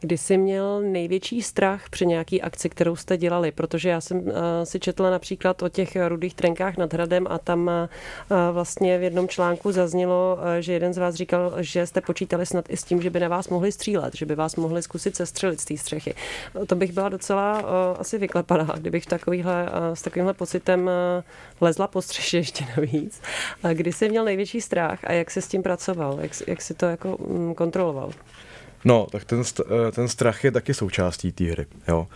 Kdy jsi měl největší strach při nějaký akci, kterou jste dělali? Protože já jsem uh, si četla například o těch rudých trenkách nad hradem a tam uh, vlastně v jednom článku zaznělo, uh, že jeden z vás říkal, že jste počítali snad i s tím, že by na vás mohli střílet, že by vás mohli zkusit sestřelit z té střechy. To bych byla docela uh, asi vyklepaná, kdybych takovýhle, uh, s takovýmhle pocitem uh, lezla po střeše ještě navíc. Uh, kdy jsi měl největší strach a jak jsi s tím pracoval? Jak, jak jsi to jako um, kontroloval? No, tak ten, eh, ten strach je taky součástí té hry, jo.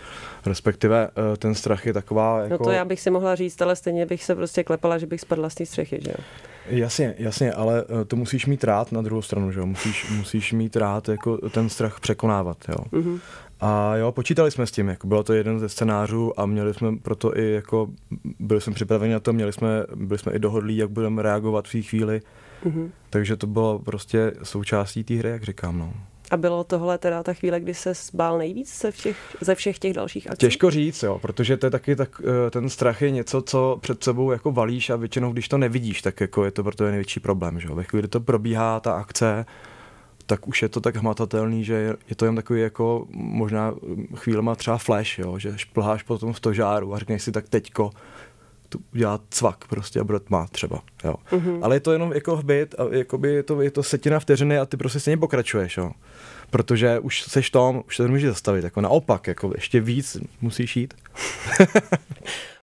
Respektive eh, ten strach je taková no jako... No to já bych si mohla říct, ale stejně bych se prostě klepala, že bych spadla z té střechy, že jo. Jasně, jasně, ale eh, to musíš mít rád na druhou stranu, že jo. Musíš, musíš mít rád jako ten strach překonávat, jo. Mm-hmm. A jo, počítali jsme s tím, jako bylo to jeden ze scénářů a měli jsme proto i jako, byli jsme připraveni na to, měli jsme, byli jsme i dohodlí, jak budeme reagovat v té chvíli. Mm-hmm. Takže to bylo prostě součástí té hry, jak říkám, no. A bylo tohle teda ta chvíle, kdy se zbál nejvíc ze všech, ze všech těch dalších akcí? Těžko říct, jo, protože to je taky tak, eh, ten strach je něco, co před sebou jako valíš a většinou, když to nevidíš, tak jako je to proto je největší problém, že jo. Ve chvíli, kdy to probíhá ta akce, tak už je to tak hmatatelný, že je to jen takový jako možná hm, chvíle má třeba flash, jo, že šplháš potom v to žáru a řekneš si tak teďko, udělat cvak prostě a bude má třeba. Jo. Mm-hmm. Ale je to jenom jako hbit a jakoby je to, je to setina vteřiny a ty prostě se pokračuješ. Jo. Protože už seš tom, už se nemůžeš zastavit. Jako naopak, jako ještě víc musíš jít.